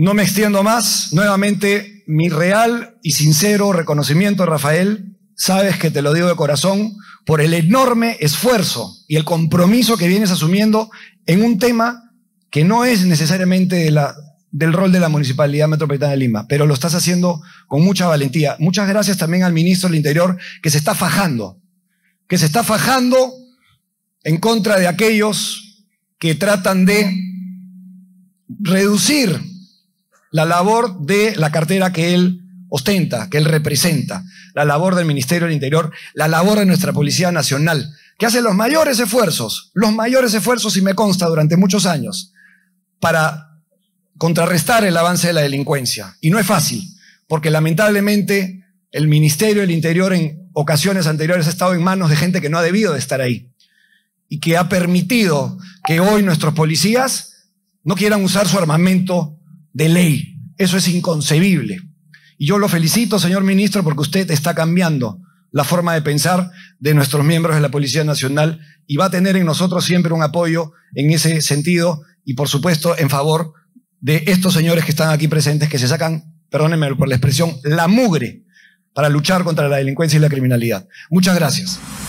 No me extiendo más. Nuevamente, mi real y sincero reconocimiento, Rafael. Sabes que te lo digo de corazón por el enorme esfuerzo y el compromiso que vienes asumiendo en un tema que no es necesariamente del rol de la Municipalidad Metropolitana de Lima, pero lo estás haciendo con mucha valentía. Muchas gracias también al ministro del Interior que se está fajando, que se está fajando en contra de aquellos que tratan de reducir la labor de la cartera que él ostenta, que él representa, la labor del Ministerio del Interior, la labor de nuestra Policía Nacional, que hace los mayores esfuerzos, los mayores esfuerzos, y me consta, durante muchos años, para contrarrestar el avance de la delincuencia. Y no es fácil, porque lamentablemente el Ministerio del Interior en ocasiones anteriores ha estado en manos de gente que no ha debido de estar ahí y que ha permitido que hoy nuestros policías no quieran usar su armamento de ley. Eso es inconcebible. Y yo lo felicito, señor ministro, porque usted está cambiando la forma de pensar de nuestros miembros de la Policía Nacional y va a tener en nosotros siempre un apoyo en ese sentido y, por supuesto, en favor de estos señores que están aquí presentes, que se sacan, perdónenme por la expresión, la mugre para luchar contra la delincuencia y la criminalidad. Muchas gracias.